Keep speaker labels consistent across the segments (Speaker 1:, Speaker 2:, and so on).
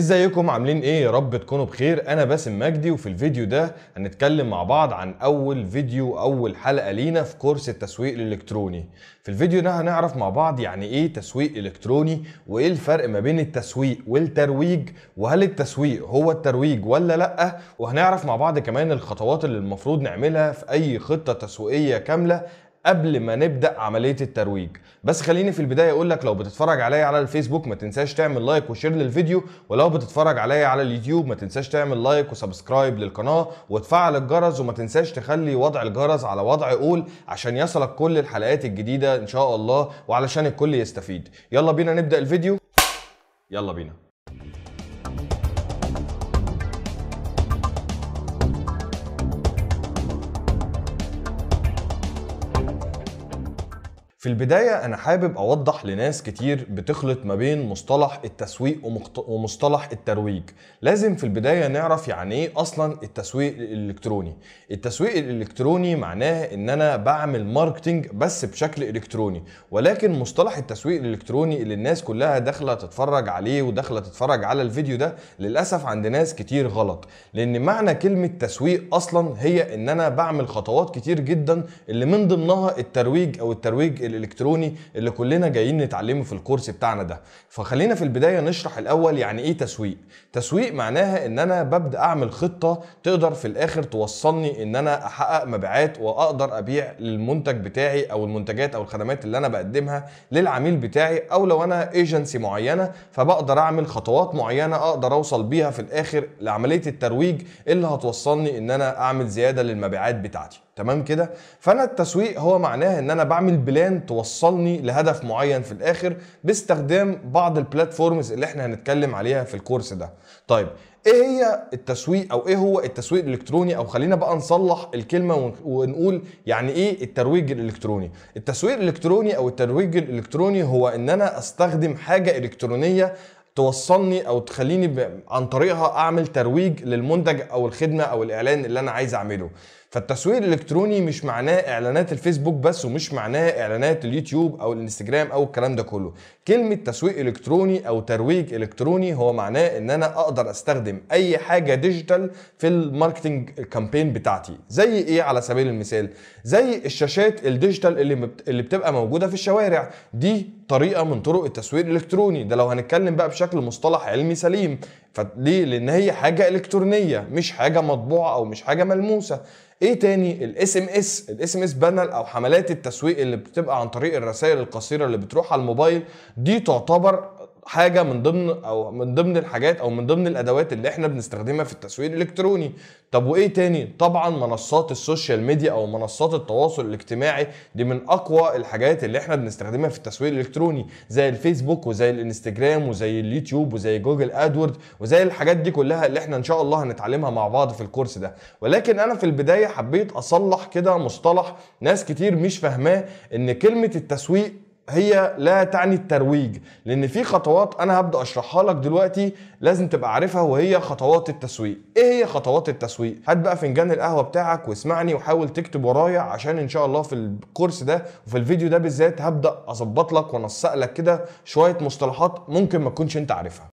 Speaker 1: ازيكم عاملين ايه يا رب تكونوا بخير انا باسم مجدي وفي الفيديو ده هنتكلم مع بعض عن اول فيديو اول حلقه لينا في كورس التسويق الالكتروني في الفيديو ده هنعرف مع بعض يعني ايه تسويق الكتروني وايه الفرق ما بين التسويق والترويج وهل التسويق هو الترويج ولا لا وهنعرف مع بعض كمان الخطوات اللي المفروض نعملها في اي خطه تسويقيه كامله قبل ما نبدا عمليه الترويج بس خليني في البدايه اقول لك لو بتتفرج عليا على الفيسبوك ما تنساش تعمل لايك وشير للفيديو ولو بتتفرج عليا على اليوتيوب ما تنساش تعمل لايك وسبسكرايب للقناه وتفعل الجرس وما تنساش تخلي وضع الجرس على وضع اول عشان يصلك كل الحلقات الجديده ان شاء الله وعلشان الكل يستفيد يلا بينا نبدا الفيديو يلا بينا في البداية أنا حابب أوضح لناس كتير بتخلط ما بين مصطلح التسويق ومصطلح الترويج لازم في البداية نعرف يعني إيه أصلا التسويق الإلكتروني التسويق الإلكتروني معناه إن أنا بعمل ماركتينج بس بشكل إلكتروني ولكن مصطلح التسويق الإلكتروني اللي الناس كلها داخلة تتفرج عليه وداخلة تتفرج على الفيديو ده للأسف عند ناس كتير غلط لأن معنى كلمة تسويق أصلا هي إن أنا بعمل خطوات كتير جدا اللي من ضمنها الترويج أو الترويج الالكتروني اللي كلنا جايين نتعلمه في الكورس بتاعنا ده فخلينا في البدايه نشرح الاول يعني ايه تسويق تسويق معناها ان انا ببدا اعمل خطه تقدر في الاخر توصلني ان انا احقق مبيعات واقدر ابيع المنتج بتاعي او المنتجات او الخدمات اللي انا بقدمها للعميل بتاعي او لو انا ايجنسي معينه فبقدر اعمل خطوات معينه اقدر اوصل بيها في الاخر لعمليه الترويج اللي هتوصلني ان انا اعمل زياده للمبيعات بتاعتي تمام كده فانا التسويق هو معناه ان انا بعمل بلان توصلني لهدف معين في الاخر باستخدام بعض البلاتفورمز اللي احنا هنتكلم عليها في الكورس ده طيب ايه هي التسويق او ايه هو التسويق الالكتروني او خلينا بقى نصلح الكلمه ونقول يعني ايه الترويج الالكتروني التسويق الالكتروني او الترويج الالكتروني هو ان انا استخدم حاجه الكترونيه توصلني او تخليني عن طريقها اعمل ترويج للمنتج او الخدمه او الاعلان اللي انا عايز اعمله فالتسويق الالكتروني مش معناه اعلانات الفيسبوك بس ومش معناه اعلانات اليوتيوب او الانستجرام او الكلام ده كله كلمه تسويق الكتروني او ترويج الكتروني هو معناه ان انا اقدر استخدم اي حاجه ديجيتال في الماركتنج كامبين بتاعتي زي ايه على سبيل المثال زي الشاشات الديجيتال اللي اللي بتبقى موجوده في الشوارع دي طريقه من طرق التسويق الالكتروني ده لو هنتكلم بقى بشكل مصطلح علمي سليم فليه لان هي حاجه الكترونيه مش حاجه مطبوعه او مش حاجه ملموسه ايه تاني الاس ام اس الاس ام اس بانل او حملات التسويق اللي بتبقى عن طريق الرسائل القصيره اللي بتروح على الموبايل دي تعتبر حاجه من ضمن او من ضمن الحاجات او من ضمن الادوات اللي احنا بنستخدمها في التسويق الالكتروني طب وايه تاني طبعا منصات السوشيال ميديا او منصات التواصل الاجتماعي دي من اقوى الحاجات اللي احنا بنستخدمها في التسويق الالكتروني زي الفيسبوك وزي الانستجرام وزي اليوتيوب وزي جوجل ادورد وزي الحاجات دي كلها اللي احنا ان شاء الله هنتعلمها مع بعض في الكورس ده ولكن انا في البدايه حبيت اصلح كده مصطلح ناس كتير مش فاهماه ان كلمه التسويق هي لا تعني الترويج لان في خطوات انا هبدا اشرحها لك دلوقتي لازم تبقى عارفها وهي خطوات التسويق ايه هي خطوات التسويق هات بقى فنجان القهوه بتاعك واسمعني وحاول تكتب ورايا عشان ان شاء الله في الكورس ده وفي الفيديو ده بالذات هبدا اظبط لك وانسق لك كده شويه مصطلحات ممكن ما تكونش انت عارفها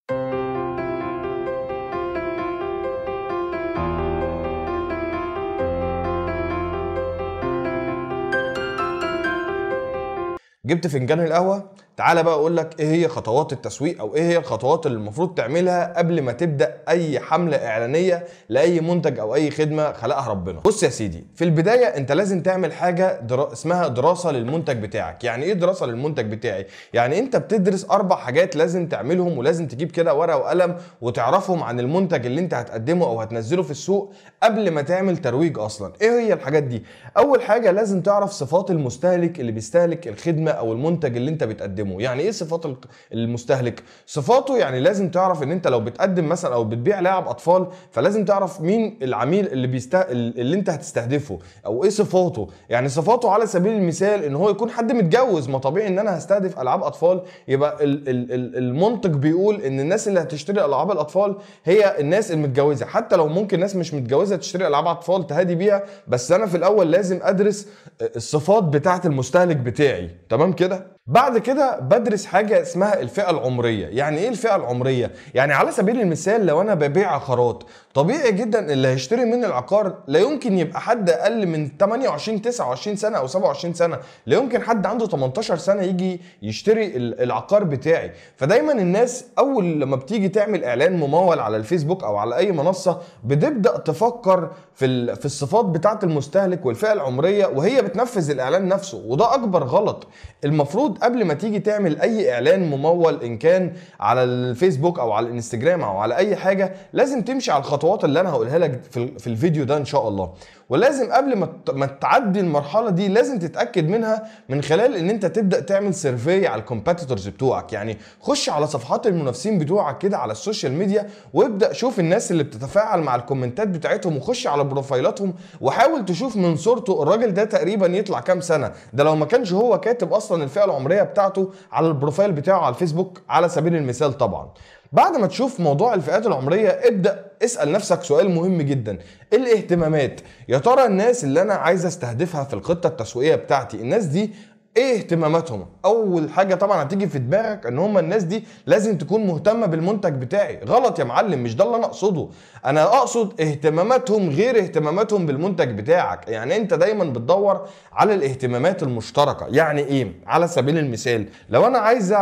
Speaker 1: جبت فنجان القهوه تعالى بقى اقول لك ايه هي خطوات التسويق او ايه هي الخطوات اللي المفروض تعملها قبل ما تبدا اي حمله اعلانيه لاي منتج او اي خدمه خلقها ربنا بص يا سيدي في البدايه انت لازم تعمل حاجه درا... اسمها دراسه للمنتج بتاعك يعني ايه دراسه للمنتج بتاعي يعني انت بتدرس اربع حاجات لازم تعملهم ولازم تجيب كده ورقه وقلم وتعرفهم عن المنتج اللي انت هتقدمه او هتنزله في السوق قبل ما تعمل ترويج اصلا ايه هي الحاجات دي اول حاجه لازم تعرف صفات المستهلك اللي بيستهلك الخدمه او المنتج اللي انت بتقدمه بتقدمه يعني ايه صفات المستهلك صفاته يعني لازم تعرف ان انت لو بتقدم مثلا او بتبيع لاعب اطفال فلازم تعرف مين العميل اللي بيست... اللي انت هتستهدفه او ايه صفاته يعني صفاته على سبيل المثال ان هو يكون حد متجوز ما طبيعي ان انا هستهدف العاب اطفال يبقى ال... ال... ال... المنطق بيقول ان الناس اللي هتشتري العاب الاطفال هي الناس المتجوزه حتى لو ممكن ناس مش متجوزه تشتري العاب اطفال تهادي بيها بس انا في الاول لازم ادرس آه، الصفات بتاعه المستهلك بتاعي تمام كده بعد كده بدرس حاجه اسمها الفئه العمريه يعني ايه الفئه العمريه يعني على سبيل المثال لو انا ببيع عقارات طبيعي جدا اللي هيشتري مني العقار لا يمكن يبقى حد اقل من 28 29 سنه او 27 سنه لا يمكن حد عنده 18 سنه يجي يشتري العقار بتاعي فدايما الناس اول لما بتيجي تعمل اعلان ممول على الفيسبوك او على اي منصه بتبدا تفكر في في الصفات بتاعت المستهلك والفئه العمريه وهي بتنفذ الاعلان نفسه وده اكبر غلط المفروض المفروض قبل ما تيجي تعمل اي اعلان ممول ان كان على الفيسبوك او على الانستجرام او على اي حاجه لازم تمشي على الخطوات اللي انا هقولها لك في الفيديو ده ان شاء الله ولازم قبل ما تعدي المرحله دي لازم تتاكد منها من خلال ان انت تبدا تعمل سيرفي على الكومبيتيتورز بتوعك يعني خش على صفحات المنافسين بتوعك كده على السوشيال ميديا وابدا شوف الناس اللي بتتفاعل مع الكومنتات بتاعتهم وخش على بروفايلاتهم وحاول تشوف من صورته الراجل ده تقريبا يطلع كام سنه ده لو ما كانش هو كاتب اصلا الفئه العمريه بتاعته على البروفايل بتاعه على الفيسبوك على سبيل المثال طبعا بعد ما تشوف موضوع الفئات العمريه ابدا اسال نفسك سؤال مهم جدا إيه الاهتمامات يا ترى الناس اللي انا عايز استهدفها في الخطه التسويقيه بتاعتي الناس دي ايه اهتماماتهم اول حاجه طبعا هتيجي في دماغك ان هما الناس دي لازم تكون مهتمه بالمنتج بتاعي غلط يا معلم مش ده اللي انا اقصده انا اقصد اهتماماتهم غير اهتماماتهم بالمنتج بتاعك يعني انت دايما بتدور على الاهتمامات المشتركه يعني ايه على سبيل المثال لو انا عايز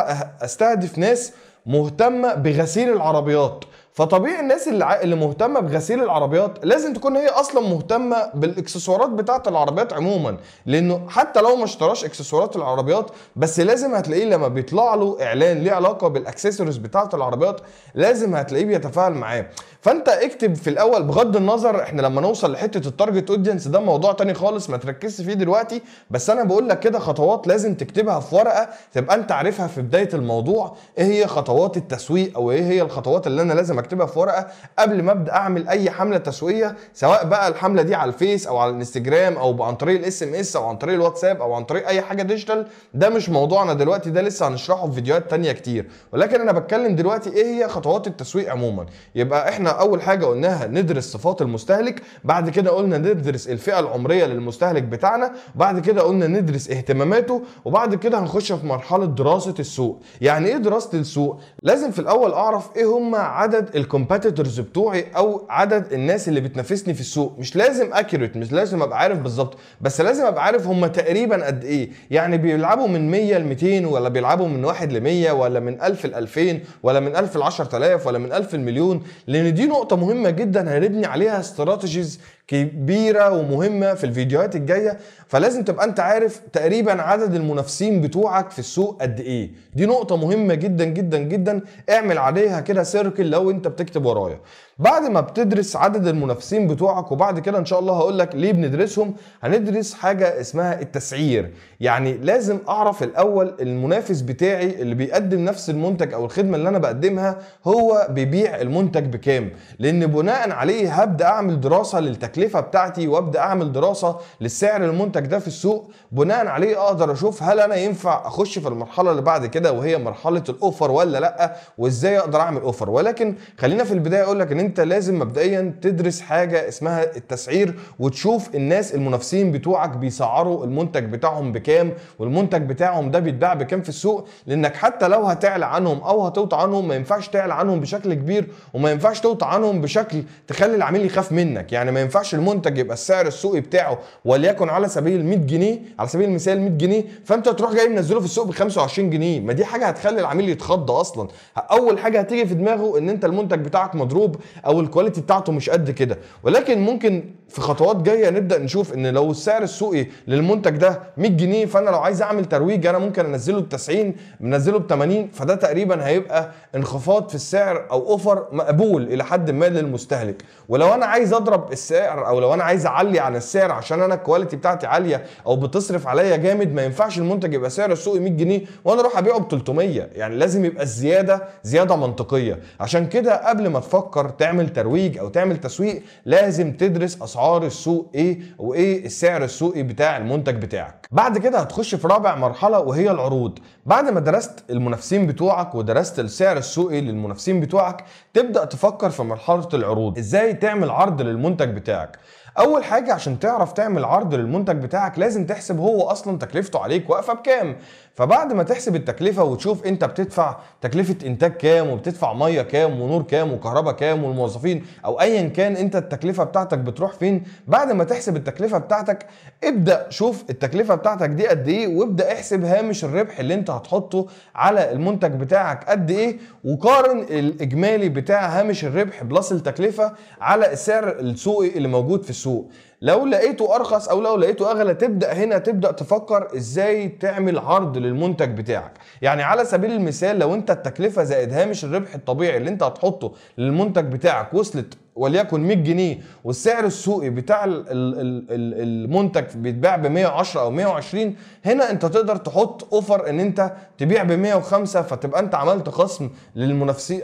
Speaker 1: استهدف ناس مهتمه بغسيل العربيات فطبيعي الناس اللي, مهتمه بغسيل العربيات لازم تكون هي اصلا مهتمه بالاكسسوارات بتاعه العربيات عموما لانه حتى لو ما اشتراش اكسسوارات العربيات بس لازم هتلاقيه لما بيطلع له اعلان ليه علاقه بالاكسسوارز بتاعه العربيات لازم هتلاقيه بيتفاعل معاه فانت اكتب في الاول بغض النظر احنا لما نوصل لحته التارجت اودينس ده موضوع تاني خالص ما تركزش فيه دلوقتي بس انا بقول لك كده خطوات لازم تكتبها في ورقه تبقى انت عارفها في بدايه الموضوع ايه هي خطوات التسويق او ايه هي الخطوات اللي انا لازم اكتبها في ورقه قبل ما ابدا اعمل اي حمله تسويقيه سواء بقى الحمله دي على الفيس او على الانستجرام او عن طريق الاس ام اس او عن طريق الواتساب او عن طريق اي حاجه ديجيتال ده مش موضوعنا دلوقتي ده لسه هنشرحه في فيديوهات تانية كتير ولكن انا بتكلم دلوقتي ايه هي خطوات التسويق عموما يبقى احنا اول حاجه قلناها ندرس صفات المستهلك بعد كده قلنا ندرس الفئه العمريه للمستهلك بتاعنا بعد كده قلنا ندرس اهتماماته وبعد كده هنخش في مرحله دراسه السوق يعني ايه دراسه السوق لازم في الاول اعرف ايه هم عدد الكومبيتيتورز بتوعي او عدد الناس اللي بتنافسني في السوق مش لازم اكيوريت مش لازم ابقى عارف بالظبط بس لازم ابقى عارف هم تقريبا قد ايه يعني بيلعبوا من 100 ل 200 ولا بيلعبوا من 1 ل 100 ولا من 1000 ل 2000 ولا من 1000 ل 10000 ولا من 1000 لمليون لان دي دي نقطة مهمة جدا هنبني عليها استراتيجيز كبيره ومهمه في الفيديوهات الجايه فلازم تبقى انت عارف تقريبا عدد المنافسين بتوعك في السوق قد ايه دي نقطه مهمه جدا جدا جدا اعمل عليها كده سيركل لو انت بتكتب ورايا بعد ما بتدرس عدد المنافسين بتوعك وبعد كده ان شاء الله هقول لك ليه بندرسهم هندرس حاجه اسمها التسعير يعني لازم اعرف الاول المنافس بتاعي اللي بيقدم نفس المنتج او الخدمه اللي انا بقدمها هو بيبيع المنتج بكام لان بناء عليه هبدا اعمل دراسه للتكلفه التكلفه بتاعتي وابدا اعمل دراسه للسعر المنتج ده في السوق بناء عليه اقدر اشوف هل انا ينفع اخش في المرحله اللي بعد كده وهي مرحله الاوفر ولا لا وازاي اقدر اعمل اوفر ولكن خلينا في البدايه اقول لك ان انت لازم مبدئيا تدرس حاجه اسمها التسعير وتشوف الناس المنافسين بتوعك بيسعروا المنتج بتاعهم بكام والمنتج بتاعهم ده بيتباع بكام في السوق لانك حتى لو هتعلى عنهم او هتوطى عنهم ما ينفعش تعلى عنهم بشكل كبير وما ينفعش توطى عنهم بشكل تخلي العميل يخاف منك يعني ما ينفعش ينفعش المنتج يبقى السعر السوقي بتاعه وليكن على سبيل ال 100 جنيه على سبيل المثال 100 جنيه فانت تروح جاي منزله في السوق ب 25 جنيه ما دي حاجه هتخلي العميل يتخض اصلا اول حاجه هتيجي في دماغه ان انت المنتج بتاعك مضروب او الكواليتي بتاعته مش قد كده ولكن ممكن في خطوات جايه نبدا نشوف ان لو السعر السوقي للمنتج ده 100 جنيه فانا لو عايز اعمل ترويج انا ممكن انزله ب 90 منزله ب 80 فده تقريبا هيبقى انخفاض في السعر او اوفر مقبول الى حد ما للمستهلك ولو انا عايز اضرب السعر او لو انا عايز اعلي عن السعر عشان انا الكواليتي بتاعتي عاليه او بتصرف عليا جامد ما ينفعش المنتج يبقى سعر السوقي 100 جنيه وانا اروح ابيعه ب 300 يعني لازم يبقى الزياده زياده منطقيه عشان كده قبل ما تفكر تعمل ترويج او تعمل تسويق لازم تدرس اسعار اسعار السوق ايه وايه السعر السوقي بتاع المنتج بتاعك بعد كده هتخش في رابع مرحله وهي العروض بعد ما درست المنافسين بتوعك ودرست السعر السوقي للمنافسين بتوعك تبدا تفكر في مرحله العروض ازاي تعمل عرض للمنتج بتاعك اول حاجه عشان تعرف تعمل عرض للمنتج بتاعك لازم تحسب هو اصلا تكلفته عليك واقفه بكام فبعد ما تحسب التكلفه وتشوف انت بتدفع تكلفه انتاج كام وبتدفع ميه كام ونور كام وكهرباء كام والموظفين او ايا كان انت التكلفه بتاعتك بتروح فين بعد ما تحسب التكلفه بتاعتك ابدا شوف التكلفه بتاعتك دي قد ايه وابدا احسب هامش الربح اللي انت هتحطه على المنتج بتاعك قد ايه وقارن الاجمالي بتاع هامش الربح بلس التكلفه على السعر السوقي اللي موجود في السوق السوق لو لقيته ارخص او لو لقيته اغلى تبدا هنا تبدا تفكر ازاي تعمل عرض للمنتج بتاعك يعني على سبيل المثال لو انت التكلفه زائد هامش الربح الطبيعي اللي انت هتحطه للمنتج بتاعك وصلت وليكن 100 جنيه والسعر السوقي بتاع المنتج بيتباع ب 110 او 120 هنا انت تقدر تحط اوفر ان انت تبيع ب 105 فتبقى انت عملت خصم للمنافسين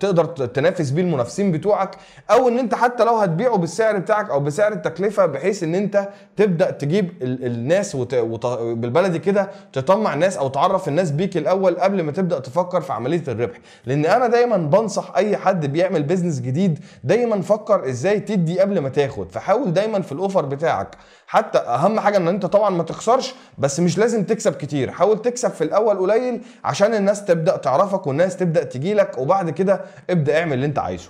Speaker 1: تقدر تنافس بيه المنافسين بتوعك او ان انت حتى لو هتبيعه بالسعر بتاعك او بسعر التكلفه بحيث ان انت تبدا تجيب الناس وت... وت... بالبلدي كده تطمع الناس او تعرف الناس بيك الاول قبل ما تبدا تفكر في عمليه الربح لان انا دايما بنصح اي حد بيعمل بيزنس جديد دايما دايما فكر ازاي تدي قبل ما تاخد فحاول دايما في الاوفر بتاعك حتى اهم حاجه ان انت طبعا ما تخسرش بس مش لازم تكسب كتير حاول تكسب في الاول قليل عشان الناس تبدا تعرفك والناس تبدا تجيلك وبعد كده ابدا اعمل اللي انت عايزه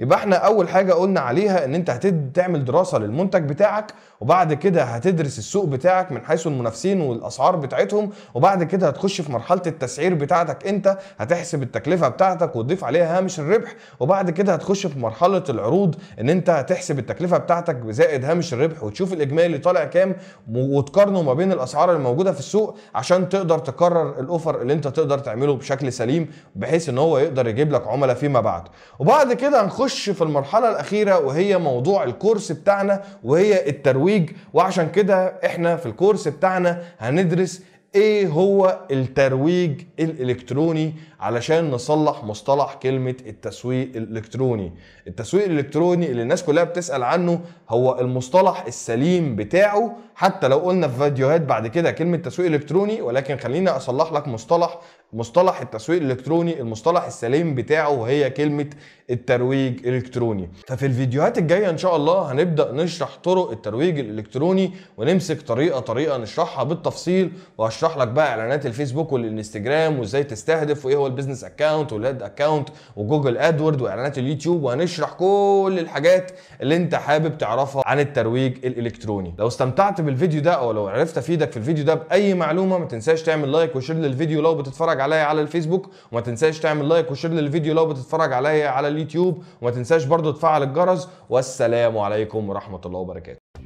Speaker 1: يبقى احنا اول حاجه قلنا عليها ان انت هتعمل دراسه للمنتج بتاعك وبعد كده هتدرس السوق بتاعك من حيث المنافسين والاسعار بتاعتهم وبعد كده هتخش في مرحله التسعير بتاعتك انت هتحسب التكلفه بتاعتك وتضيف عليها هامش الربح وبعد كده هتخش في مرحله العروض ان انت هتحسب التكلفه بتاعتك زائد هامش الربح وتشوف الاجمالي طالع كام وتقارنه ما بين الاسعار اللي موجوده في السوق عشان تقدر تقرر الاوفر اللي انت تقدر تعمله بشكل سليم بحيث ان هو يقدر يجيب لك عملاء فيما بعد وبعد كده هنخش نخش في المرحلة الأخيرة وهي موضوع الكورس بتاعنا وهي الترويج وعشان كده احنا في الكورس بتاعنا هندرس ايه هو الترويج الالكتروني علشان نصلح مصطلح كلمة التسويق الالكتروني التسويق الالكتروني اللي الناس كلها بتسأل عنه هو المصطلح السليم بتاعه حتى لو قلنا في فيديوهات بعد كده كلمه تسويق الكتروني ولكن خلينا اصلح لك مصطلح مصطلح التسويق الالكتروني المصطلح السليم بتاعه وهي كلمه الترويج الالكتروني ففي الفيديوهات الجايه ان شاء الله هنبدا نشرح طرق الترويج الالكتروني ونمسك طريقه طريقه نشرحها بالتفصيل وهشرح لك بقى اعلانات الفيسبوك والانستجرام وازاي تستهدف وايه هو البيزنس اكونت والهيد اكونت وجوجل ادورد واعلانات اليوتيوب وهنشرح كل الحاجات اللي انت حابب تعرفها عن الترويج الالكتروني لو استمتعت بالفيديو ده او لو عرفت افيدك في الفيديو ده باي معلومه ما تنساش تعمل لايك وشير للفيديو لو بتتفرج عليا على الفيسبوك وما تنساش تعمل لايك وشير للفيديو لو بتتفرج عليا على اليوتيوب وما تنساش برضو تفعل الجرس والسلام عليكم ورحمه الله وبركاته